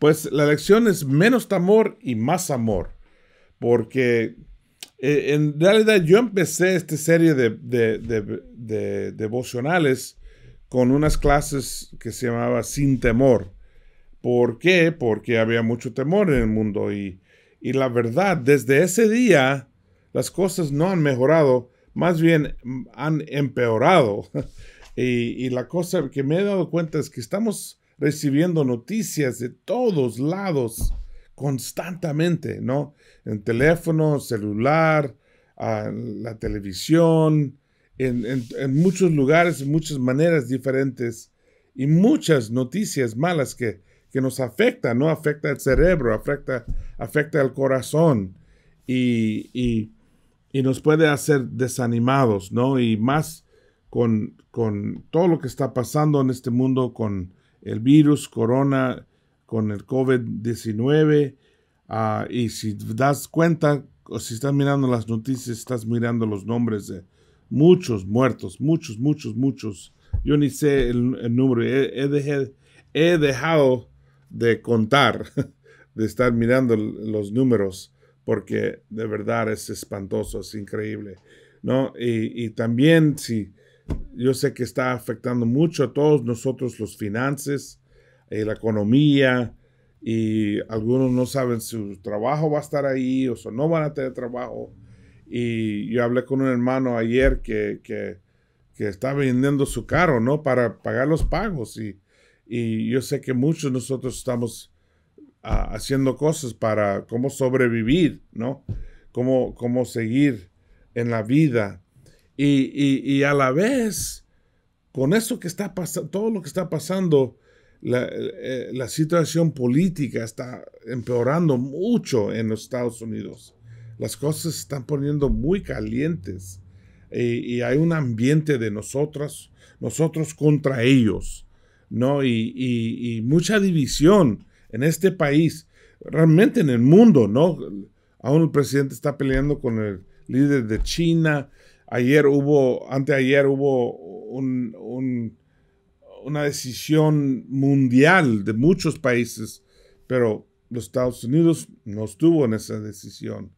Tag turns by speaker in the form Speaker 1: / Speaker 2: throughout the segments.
Speaker 1: Pues la lección es menos temor y más amor, porque eh, en realidad yo empecé esta serie de, devocionales con unas clases que se llamaba Sin Temor. ¿Por qué? Porque había mucho temor en el mundo y, la verdad, desde ese día las cosas no han mejorado, más bien mm, han empeorado. y la cosa que me he dado cuenta es que estamos recibiendo noticias de todos lados constantemente, ¿no? En teléfono, celular, la televisión, en, muchos lugares, en muchas maneras diferentes y muchas noticias malas que, nos afectan, ¿no? Afecta el cerebro, afecta, afecta el corazón y, nos puede hacer desanimados, ¿no? Y más con, con todo lo que está pasando en este mundo, con el virus corona con el COVID-19. Ah, y si das cuenta, o si estás mirando las noticias, estás mirando los nombres de muchos muertos, muchos, muchos, muchos. Yo ni sé el, número, he, dejado de contar, de estar mirando los números, porque de verdad es espantoso, es increíble. ¿no? Y, y también si yo sé que está afectando mucho a todos nosotros los finanzas, y eh, la economía, y algunos no saben si su trabajo va a estar ahí o no van a tener trabajo. Y yo hablé con un hermano ayer que, que, está vendiendo su carro, ¿no? Para pagar los pagos. Y, y yo sé que muchos de nosotros estamos ah, haciendo cosas para cómo sobrevivir, ¿no? Cómo, cómo seguir en la vida. Y, y, a la vez, con esto que está pasando, todo lo que está pasando, eh, eh, la, situación política está empeorando mucho en los Estados Unidos. Las cosas se están poniendo muy calientes eh, y, hay un ambiente de nosotros, nosotros contra ellos, ¿no? Y, y, y, mucha división en este país, realmente en el mundo, ¿no? Aún el presidente está peleando con el líder de China, Ayer hubo, anteayer hubo una decisión mundial de muchos países, pero los Estados Unidos no estuvo en esa decisión.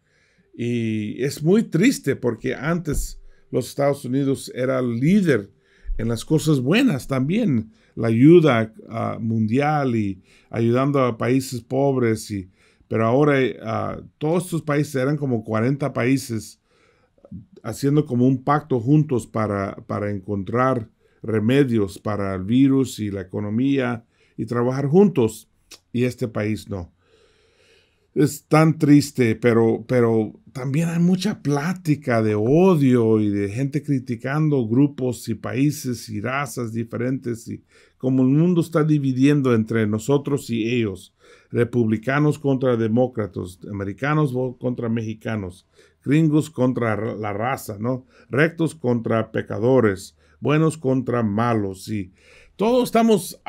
Speaker 1: Y es muy triste porque antes los Estados Unidos era líder en las cosas buenas también, la ayuda ah, mundial y ayudando a países pobres. Y, pero ahora ah, todos estos países eran como 40 países haciendo como un pacto juntos para, para encontrar remedios para el virus y la economía y trabajar juntos. Y este país no. Es tan triste, pero, pero también hay mucha plática de odio y de gente criticando grupos y países y razas diferentes y como el mundo está dividiendo entre nosotros y ellos, republicanos contra demócratas, americanos contra mexicanos, gringos contra la raza, ¿no? Rectos contra pecadores, buenos contra malos, sí. Todos estamos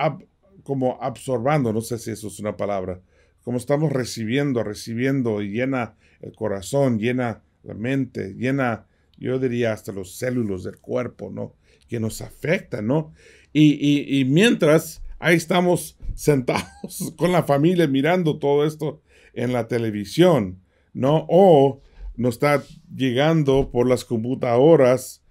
Speaker 1: como absorbando, no sé si eso es una palabra, como estamos recibiendo, recibiendo y llena el corazón, llena la mente, llena, yo diría, hasta los células del cuerpo, ¿no? Que nos afecta, ¿no? Y, y mientras ahí estamos sentados con la familia mirando todo esto en la televisión, ¿no? O nos está llegando por las computadoras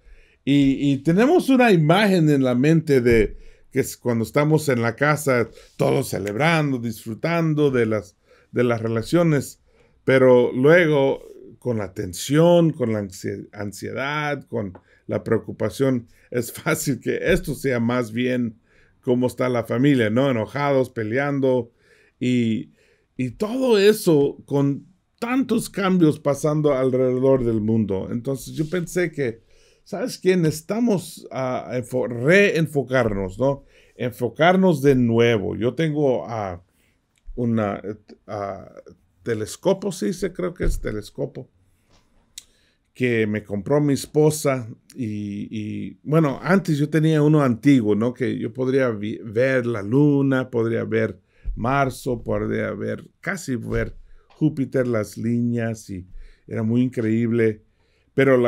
Speaker 1: y, y, tenemos una imagen en la mente de que cuando estamos en la casa, todos celebrando, disfrutando de las, de las relaciones, pero luego con la tensión, con la ansiedad, con la preocupación, es fácil que esto sea más bien cómo está la familia, ¿no? Enojados, peleando y, y todo eso con tantos cambios pasando alrededor del mundo. Entonces yo pensé que, ¿sabes quién? Necesitamos a reenfocarnos, ¿no? Enfocarnos de nuevo. Yo tengo un una telescopo, sí, creo que es telescopo, que me compró mi esposa y, y, bueno, antes yo tenía uno antiguo, ¿no? Que yo podría ver la luna, podría ver marzo, podría ver, casi ver Júpiter las líneas y era muy increíble. Pero,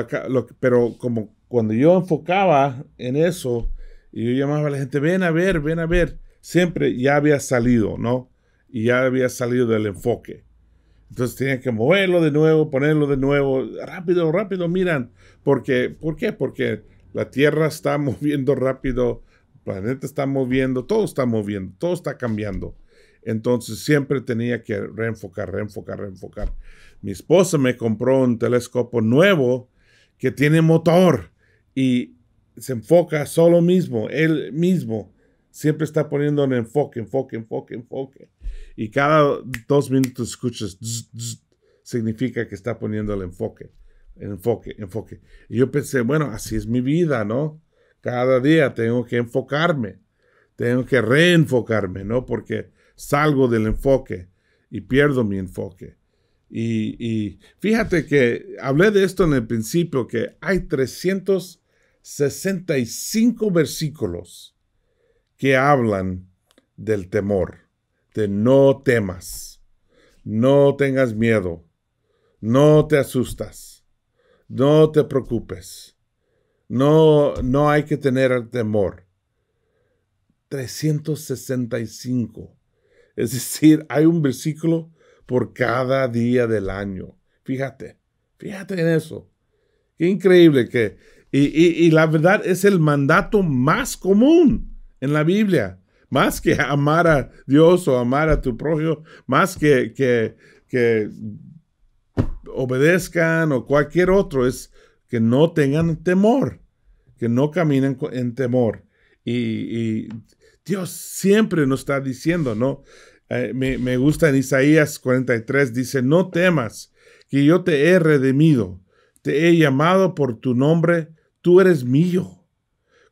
Speaker 1: pero como cuando yo enfocaba en eso y yo llamaba a la gente, ven a ver, ven a ver, siempre ya había salido, ¿no? Y ya había salido del enfoque. Entonces tenía que moverlo de nuevo, ponerlo de nuevo, rápido, rápido, miran. Porque, ¿Por qué? Porque la Tierra está moviendo rápido, el planeta está moviendo, todo está moviendo, todo está cambiando. Entonces siempre tenía que reenfocar, reenfocar, reenfocar. Mi esposa me compró un telescopio nuevo que tiene motor y se enfoca solo mismo, él mismo. Siempre está poniendo un enfoque, enfoque, enfoque, enfoque. Y cada dos minutos escuchas, significa que está poniendo el enfoque, enfoque, enfoque. Y yo pensé, bueno, así es mi vida, ¿no? Cada día tengo que enfocarme, tengo que reenfocarme, ¿no? Porque salgo del enfoque y pierdo mi enfoque. Y, y, fíjate que hablé de esto en el principio, que hay 365 versículos que hablan del temor, de no temas, no tengas miedo, no te asustas, no te preocupes, no, no hay que tener temor. 365 es decir, hay un versículo por cada día del año. Fíjate, fíjate en eso. Qué increíble que... Y, la verdad es el mandato más común en la Biblia. Más que amar a Dios o amar a tu propio, más que, que, obedezcan o cualquier otro, es que no tengan temor, que no caminen en temor. y Dios siempre nos está diciendo, ¿no? Eh, me, gusta en Isaías 43, dice, no temas, que yo te he redimido, te he llamado por tu nombre, tú eres mío.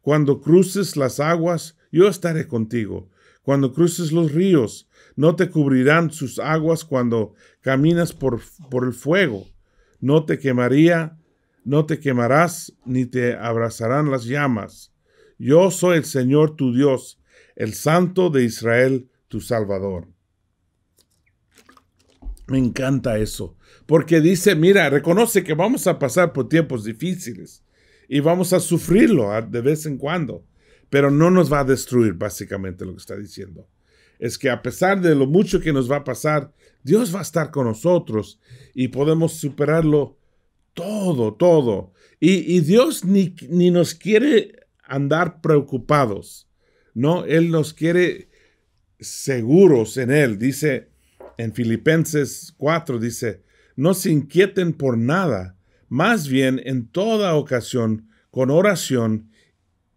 Speaker 1: Cuando cruces las aguas, yo estaré contigo. Cuando cruces los ríos, no te cubrirán sus aguas cuando caminas por, por el fuego. No te quemaría, no te quemarás, ni te abrazarán las llamas. Yo soy el Señor tu Dios, el Santo de Israel, tu Salvador. Me encanta eso, porque dice, mira, reconoce que vamos a pasar por tiempos difíciles y vamos a sufrirlo ah, de vez en cuando, pero no nos va a destruir, básicamente lo que está diciendo. Es que a pesar de lo mucho que nos va a pasar, Dios va a estar con nosotros y podemos superarlo todo, todo. Y, Dios ni, ni nos quiere andar preocupados. No, Él nos quiere seguros en Él. Dice en Filipenses 4, dice, no se inquieten por nada, más bien en toda ocasión, con oración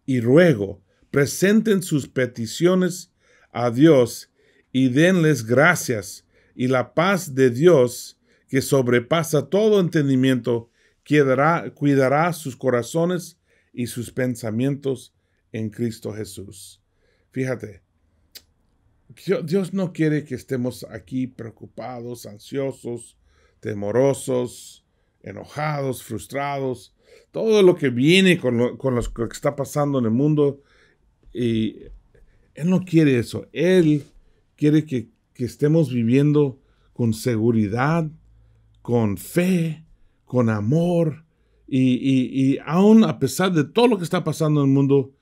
Speaker 1: y ruego, presenten sus peticiones a Dios y denles gracias, y la paz de Dios, que sobrepasa todo entendimiento, quedará, cuidará sus corazones y sus pensamientos en Cristo Jesús. Fíjate, Dios no quiere que estemos aquí preocupados, ansiosos, temorosos, enojados, frustrados, todo lo que viene con lo, que está pasando en el mundo. Y Él no quiere eso. Él quiere que, estemos viviendo con seguridad, con fe, con amor. Y, y aún a pesar de todo lo que está pasando en el mundo,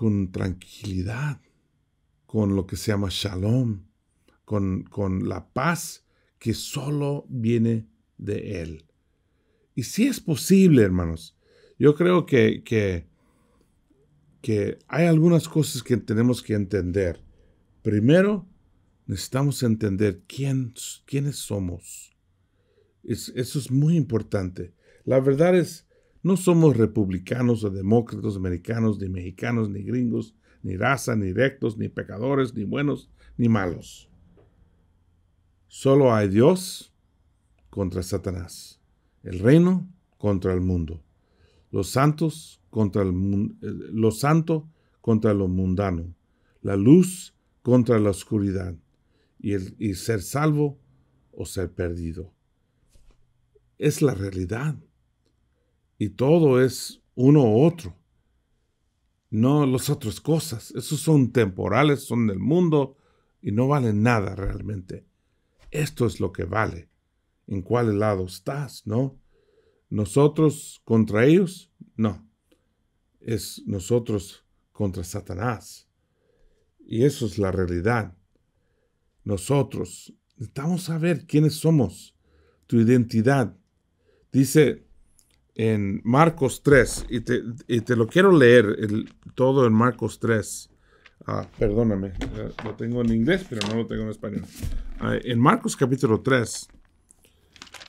Speaker 1: con tranquilidad, con lo que se llama shalom, con, la paz que solo viene de Él. Y si es posible, hermanos, yo creo que, que, hay algunas cosas que tenemos que entender. Primero, necesitamos entender quién, quiénes somos. eso es muy importante. La verdad es, no somos republicanos o demócratas americanos, ni mexicanos, ni gringos, ni raza, ni rectos, ni pecadores, ni buenos, ni malos. Solo hay Dios contra Satanás, el reino contra el mundo, los santos contra el eh, lo santo contra lo mundano, la luz contra la oscuridad y, el, y ser salvo o ser perdido. Es la realidad y todo es uno u otro. No las otras cosas. Esos son temporales, son del mundo y no valen nada realmente. Esto es lo que vale. ¿En cuál lado estás, no? ¿Nosotros contra ellos? No. Es nosotros contra Satanás. Y eso es la realidad. Nosotros necesitamos saber quiénes somos, tu identidad. Dice en Marcos 3, y te, lo quiero leer todo en Marcos 3. Ah, perdóname, lo tengo en inglés, pero no lo tengo en español. Ah, en Marcos capítulo 3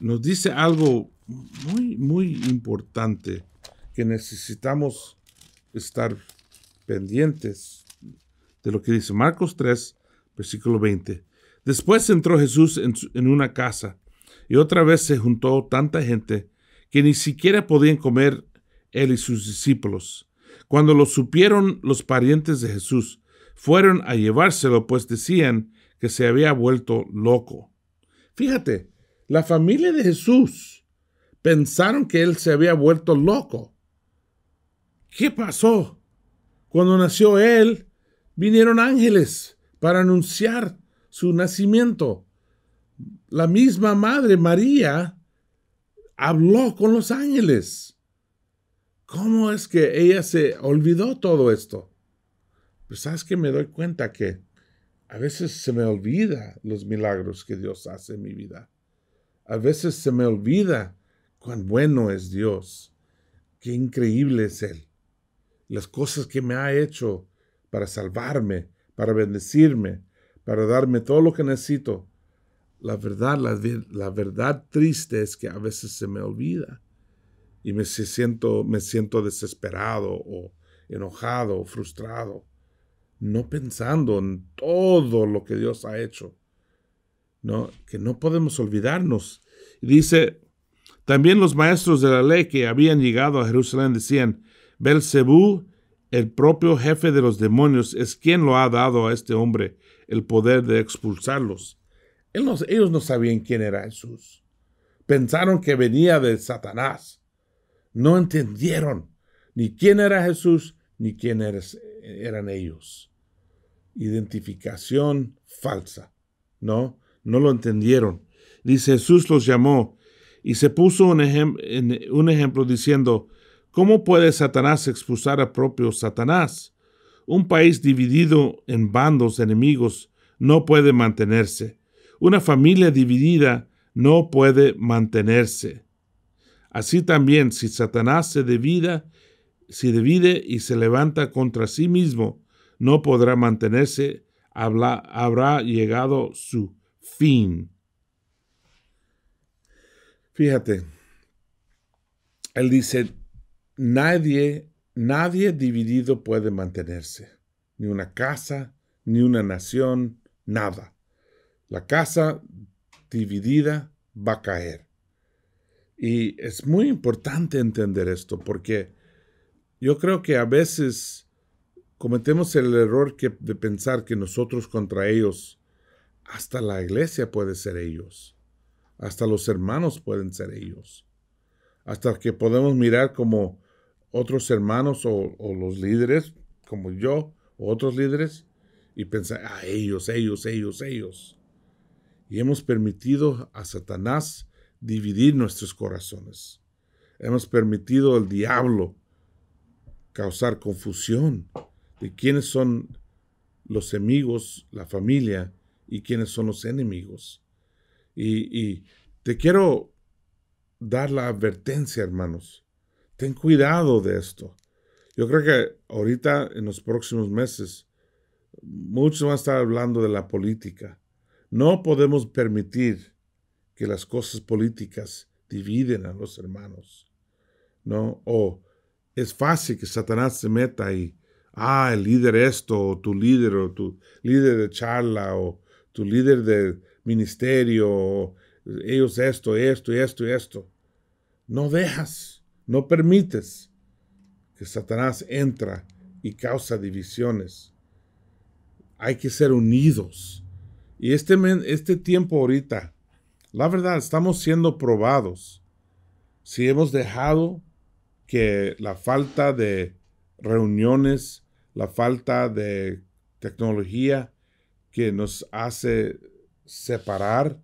Speaker 1: nos dice algo muy, muy importante que necesitamos estar pendientes de lo que dice Marcos 3, versículo 20. Después entró Jesús en una casa y otra vez se juntó tanta gente que ni siquiera podían comer él y sus discípulos. Cuando lo supieron los parientes de Jesús, fueron a llevárselo, pues decían que se había vuelto loco. Fíjate, la familia de Jesús pensaron que él se había vuelto loco. ¿Qué pasó? Cuando nació él, vinieron ángeles para anunciar su nacimiento. La misma madre María habló con los ángeles. ¿Cómo es que ella se olvidó todo esto? Pues sabes que me doy cuenta que a veces se me olvida los milagros que Dios hace en mi vida. A veces se me olvida cuán bueno es Dios, qué increíble es Él, las cosas que me ha hecho para salvarme, para bendecirme, para darme todo lo que necesito. La verdad, la, la, verdad triste es que a veces se me olvida y me siento, me siento desesperado o enojado o frustrado, no pensando en todo lo que Dios ha hecho. No, que no podemos olvidarnos. dice, también los maestros de la ley que habían llegado a Jerusalén decían, Belcebú, el propio jefe de los demonios, es quien lo ha dado a este hombre el poder de expulsarlos ellos no sabían quién era Jesús. Pensaron que venía de Satanás. No entendieron ni quién era Jesús ni quién eran ellos. Identificación falsa. No, no lo entendieron. Dice Jesús los llamó y se puso un, un ejemplo diciendo, ¿cómo puede Satanás expulsar a propio Satanás? Un país dividido en bandos enemigos no puede mantenerse. Una familia dividida no puede mantenerse. Así también, si Satanás se si divide y se levanta contra sí mismo, no podrá mantenerse, habrá llegado su fin. Fíjate, él dice, nadie, nadie dividido puede mantenerse, ni una casa, ni una nación, nada. La casa dividida va a caer. Y es muy importante entender esto porque yo creo que a veces cometemos el error de pensar que nosotros contra ellos, hasta la iglesia puede ser ellos, hasta los hermanos pueden ser ellos, hasta que podemos mirar como otros hermanos o, los líderes, como yo, o otros líderes, y pensar, a ah, ellos, ellos, ellos, ellos y hemos permitido a Satanás dividir nuestros corazones. Hemos permitido al diablo causar confusión de quiénes son los amigos, la familia y quiénes son los enemigos. Y, y te quiero dar la advertencia, hermanos. Ten cuidado de esto. Yo creo que ahorita, en los próximos meses, muchos van a estar hablando de la política, no podemos permitir que las cosas políticas dividen a los hermanos, ¿no? O es fácil que Satanás se meta y, ah, el líder esto, o tu líder, o tu líder de charla, o tu líder de ministerio, o ellos esto, esto, esto, esto. No dejas, no permites que Satanás entra y causa divisiones. Hay que ser unidos y este, este tiempo ahorita, la verdad, estamos siendo probados. Si hemos dejado que la falta de reuniones, la falta de tecnología que nos hace separar,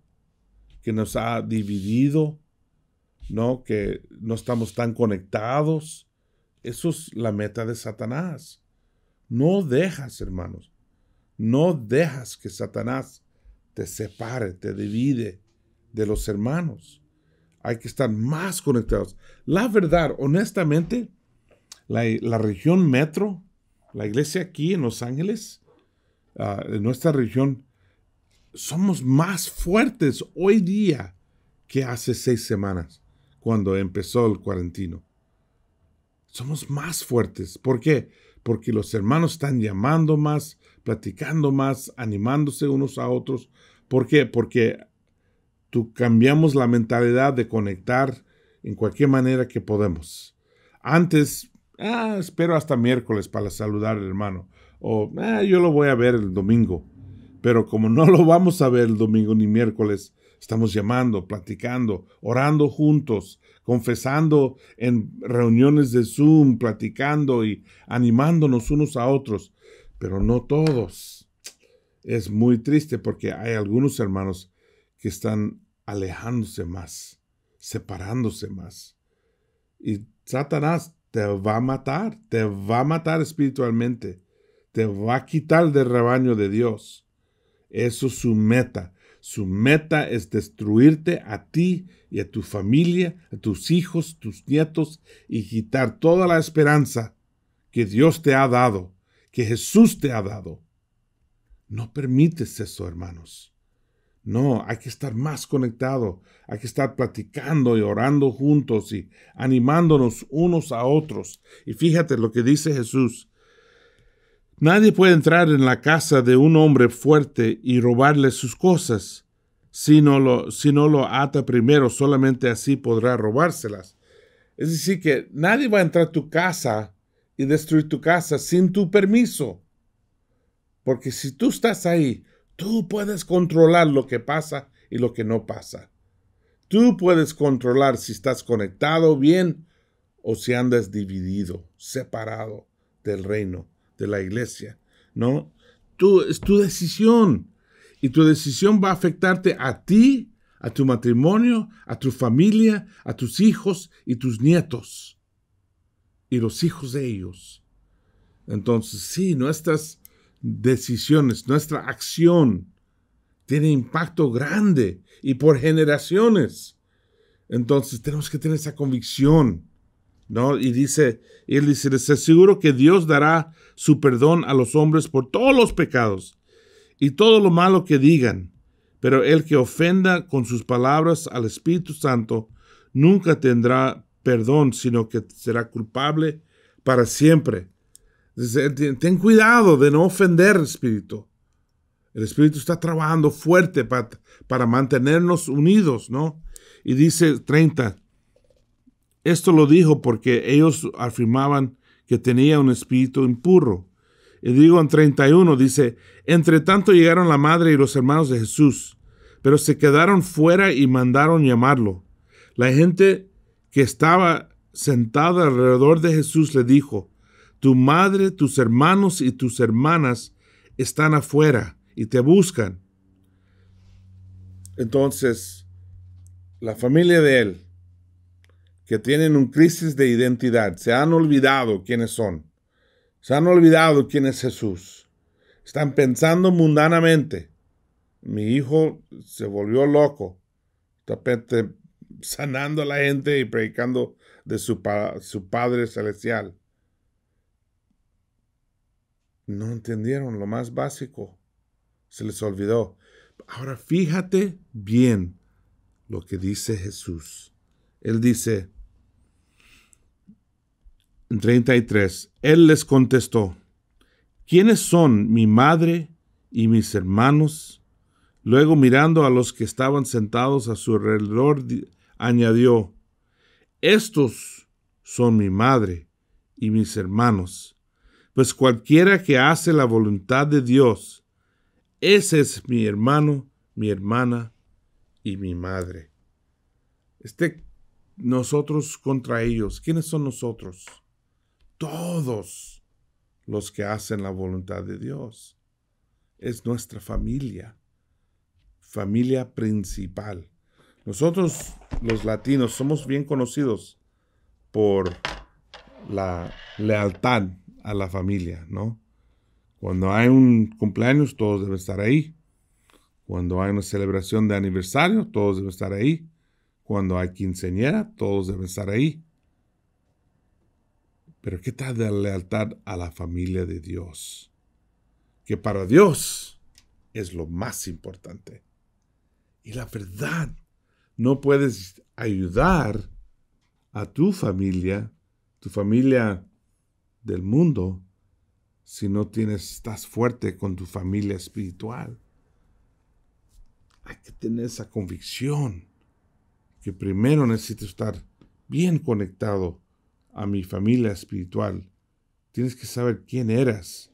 Speaker 1: que nos ha dividido, ¿no? Que no estamos tan conectados. Eso es la meta de Satanás. No dejas, hermanos, no dejas que Satanás te separe, te divide de los hermanos. Hay que estar más conectados. La verdad, honestamente, la, región metro, la iglesia aquí en Los Ángeles, ah, en nuestra región, somos más fuertes hoy día que hace seis semanas, cuando empezó el cuarentino. Somos más fuertes. ¿Por qué? Porque los hermanos están llamando más, platicando más, animándose unos a otros. ¿Por qué? Porque tú cambiamos la mentalidad de conectar en cualquier manera que podemos. Antes, ah, espero hasta miércoles para saludar al hermano. O ah, yo lo voy a ver el domingo. Pero como no lo vamos a ver el domingo ni miércoles, estamos llamando, platicando, orando juntos, confesando en reuniones de Zoom, platicando y animándonos unos a otros pero no todos. Es muy triste porque hay algunos hermanos que están alejándose más, separándose más. Y Satanás te va a matar, te va a matar espiritualmente, te va a quitar del rebaño de Dios. Eso es su meta. Su meta es destruirte a ti y a tu familia, a tus hijos, tus nietos y quitar toda la esperanza que Dios te ha dado que Jesús te ha dado. No permites eso, hermanos. No, hay que estar más conectado, hay que estar platicando y orando juntos y animándonos unos a otros. Y fíjate lo que dice Jesús. Nadie puede entrar en la casa de un hombre fuerte y robarle sus cosas. Si no lo, si no lo ata primero, solamente así podrá robárselas. Es decir, que nadie va a entrar a tu casa y destruir tu casa sin tu permiso. Porque si tú estás ahí, tú puedes controlar lo que pasa y lo que no pasa. Tú puedes controlar si estás conectado bien o si andas dividido, separado del reino, de la iglesia. No, tú, es tu decisión. Y tu decisión va a afectarte a ti, a tu matrimonio, a tu familia, a tus hijos y tus nietos y los hijos de ellos. Entonces, sí, nuestras decisiones, nuestra acción tiene impacto grande y por generaciones. Entonces, tenemos que tener esa convicción. ¿No? Y dice, él dice, les aseguro que Dios dará su perdón a los hombres por todos los pecados y todo lo malo que digan, pero el que ofenda con sus palabras al Espíritu Santo nunca tendrá perdón, sino que será culpable para siempre. Ten cuidado de no ofender al Espíritu. El Espíritu está trabajando fuerte para, para mantenernos unidos, ¿no? Y dice 30, esto lo dijo porque ellos afirmaban que tenía un espíritu impuro. Y digo en 31, dice, entre tanto llegaron la madre y los hermanos de Jesús, pero se quedaron fuera y mandaron llamarlo. La gente que estaba sentada alrededor de Jesús le dijo, Tu madre, tus hermanos y tus hermanas están afuera y te buscan. Entonces, la familia de él, que tienen un crisis de identidad, se han olvidado quiénes son, se han olvidado quién es Jesús, están pensando mundanamente. Mi hijo se volvió loco, sanando a la gente y predicando de su, su Padre Celestial. No entendieron lo más básico. Se les olvidó. Ahora fíjate bien lo que dice Jesús. Él dice, en 33, Él les contestó, ¿quiénes son mi madre y mis hermanos? Luego mirando a los que estaban sentados a su alrededor, añadió, Estos son mi madre y mis hermanos, pues cualquiera que hace la voluntad de Dios, ese es mi hermano, mi hermana y mi madre. Este nosotros contra ellos. ¿Quiénes son nosotros? Todos los que hacen la voluntad de Dios. Es nuestra familia, familia principal. Nosotros los latinos somos bien conocidos por la lealtad a la familia, ¿no? Cuando hay un cumpleaños, todos deben estar ahí. Cuando hay una celebración de aniversario, todos deben estar ahí. Cuando hay quinceñera, todos deben estar ahí. Pero ¿qué tal de la lealtad a la familia de Dios? Que para Dios es lo más importante. Y la verdad no puedes ayudar a tu familia, tu familia del mundo, si no tienes, estás fuerte con tu familia espiritual. Hay que tener esa convicción que primero necesito estar bien conectado a mi familia espiritual. Tienes que saber quién eras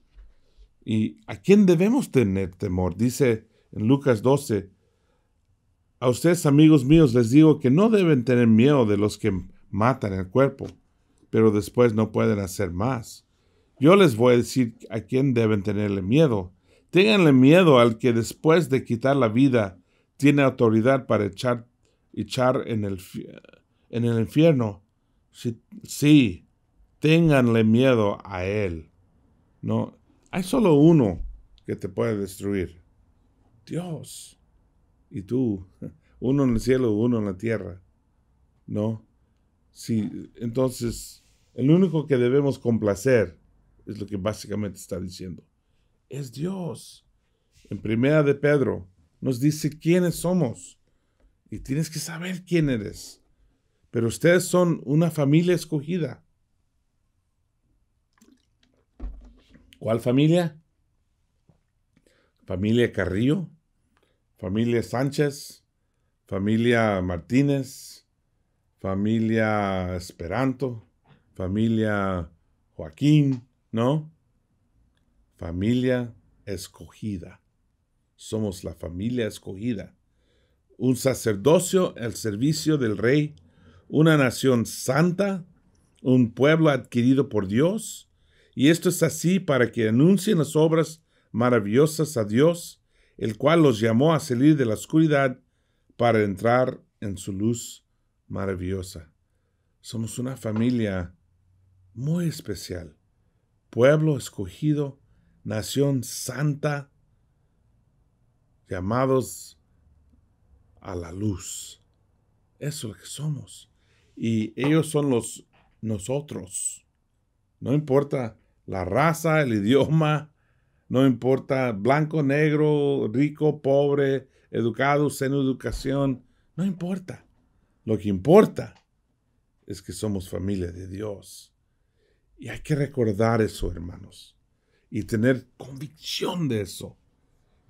Speaker 1: y a quién debemos tener temor. Dice en Lucas 12, a ustedes, amigos míos, les digo que no deben tener miedo de los que matan el cuerpo, pero después no pueden hacer más. Yo les voy a decir a quién deben tenerle miedo. Ténganle miedo al que después de quitar la vida tiene autoridad para echar, echar en, el, en el infierno. Sí, ténganle miedo a él. No, hay solo uno que te puede destruir. Dios y tú, uno en el cielo, uno en la tierra. ¿No? Sí, entonces, el único que debemos complacer es lo que básicamente está diciendo. Es Dios. En primera de Pedro nos dice quiénes somos y tienes que saber quién eres. Pero ustedes son una familia escogida. ¿Cuál familia? Familia Carrillo, familia Sánchez, familia Martínez, familia Esperanto, familia Joaquín, ¿no? Familia escogida. Somos la familia escogida. Un sacerdocio al servicio del rey, una nación santa, un pueblo adquirido por Dios. Y esto es así para que anuncien las obras maravillosas a Dios el cual los llamó a salir de la oscuridad para entrar en su luz maravillosa. Somos una familia muy especial, pueblo escogido, nación santa, llamados a la luz. Eso es lo que somos. Y ellos son los nosotros. No importa la raza, el idioma, no importa blanco, negro, rico, pobre, educado, sin educación, no importa. Lo que importa es que somos familia de Dios. Y hay que recordar eso, hermanos, y tener convicción de eso,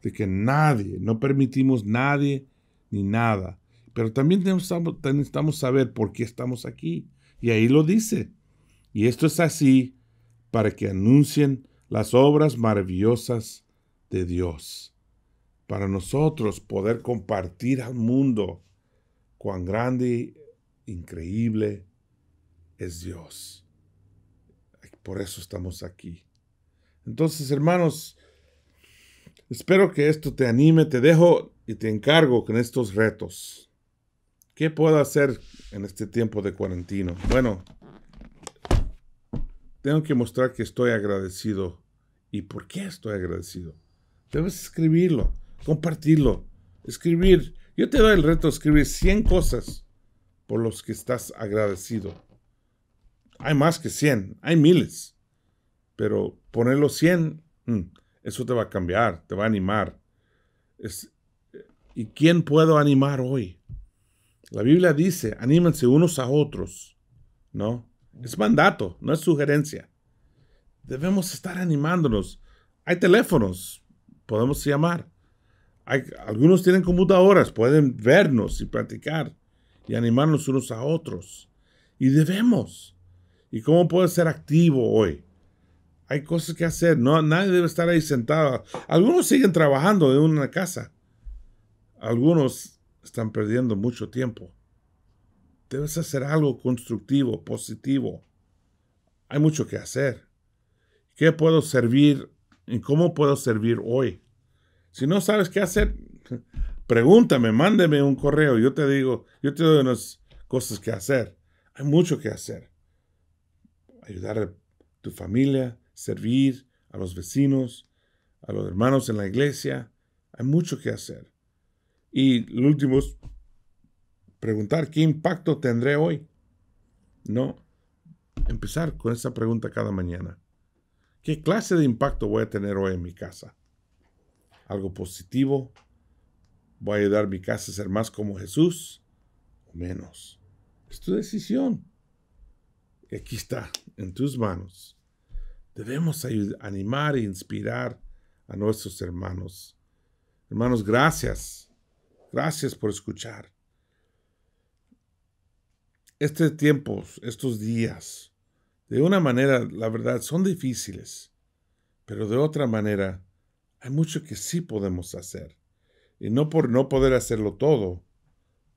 Speaker 1: de que nadie, no permitimos nadie ni nada. Pero también necesitamos saber por qué estamos aquí. Y ahí lo dice. Y esto es así para que anuncien las obras maravillosas de Dios, para nosotros poder compartir al mundo cuán grande, e increíble es Dios. Por eso estamos aquí. Entonces, hermanos, espero que esto te anime, te dejo y te encargo con estos retos. ¿Qué puedo hacer en este tiempo de cuarentino? Bueno, tengo que mostrar que estoy agradecido. ¿Y por qué estoy agradecido? Debes escribirlo, compartirlo, escribir. Yo te doy el reto de escribir 100 cosas por las que estás agradecido. Hay más que 100, hay miles. Pero ponerlo 100, mm, eso te va a cambiar, te va a animar. Eh, ¿Y quién puedo animar hoy? La Biblia dice, anímense unos a otros, ¿no? Es mandato, no es sugerencia. Debemos estar animándonos. Hay teléfonos, podemos llamar. Hay, algunos tienen computadoras, pueden vernos y platicar y animarnos unos a otros. Y debemos. ¿Y cómo puedo ser activo hoy? Hay cosas que hacer. No, nadie debe estar ahí sentado. Algunos siguen trabajando en una casa. Algunos están perdiendo mucho tiempo. Debes hacer algo constructivo, positivo. Hay mucho que hacer. ¿Qué puedo servir? ¿Y cómo puedo servir hoy? Si no sabes qué hacer, pregúntame, mándeme un correo. Yo te digo, yo te doy unas cosas que hacer. Hay mucho que hacer. Ayudar a tu familia, servir a los vecinos, a los hermanos en la iglesia. Hay mucho que hacer. Y lo último es preguntar qué impacto tendré hoy. No, empezar con esa pregunta cada mañana. ¿Qué clase de impacto voy a tener hoy en mi casa? ¿Algo positivo? ¿Voy a ayudar mi casa a ser más como Jesús o menos? Es tu decisión. Aquí está, en tus manos. Debemos animar e inspirar a nuestros hermanos. Hermanos, gracias. Gracias por escuchar. Estos tiempos, estos días, de una manera, la verdad, son difíciles, pero de otra manera, hay mucho que sí podemos hacer. Y no por no poder hacerlo todo,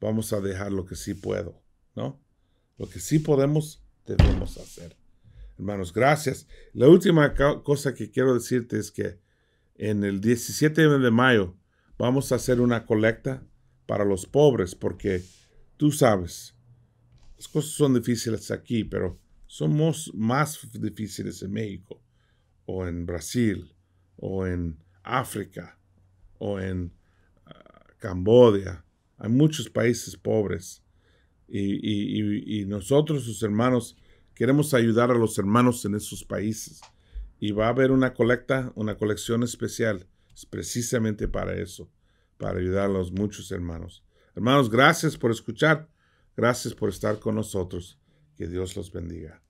Speaker 1: vamos a dejar lo que sí puedo, ¿no? Lo que sí podemos, debemos hacer. Hermanos, gracias. La última cosa que quiero decirte es que en el 17 de mayo vamos a hacer una colecta para los pobres, porque tú sabes, las cosas son difíciles aquí, pero somos más difíciles en México, o en Brasil, o en África, o en ah, Camboya. Hay muchos países pobres. Y, nosotros, sus hermanos, queremos ayudar a los hermanos en esos países. Y va a haber una colecta, una colección especial, precisamente para eso, para ayudar a los muchos hermanos. Hermanos, gracias por escuchar. Gracias por estar con nosotros. Que Dios los bendiga.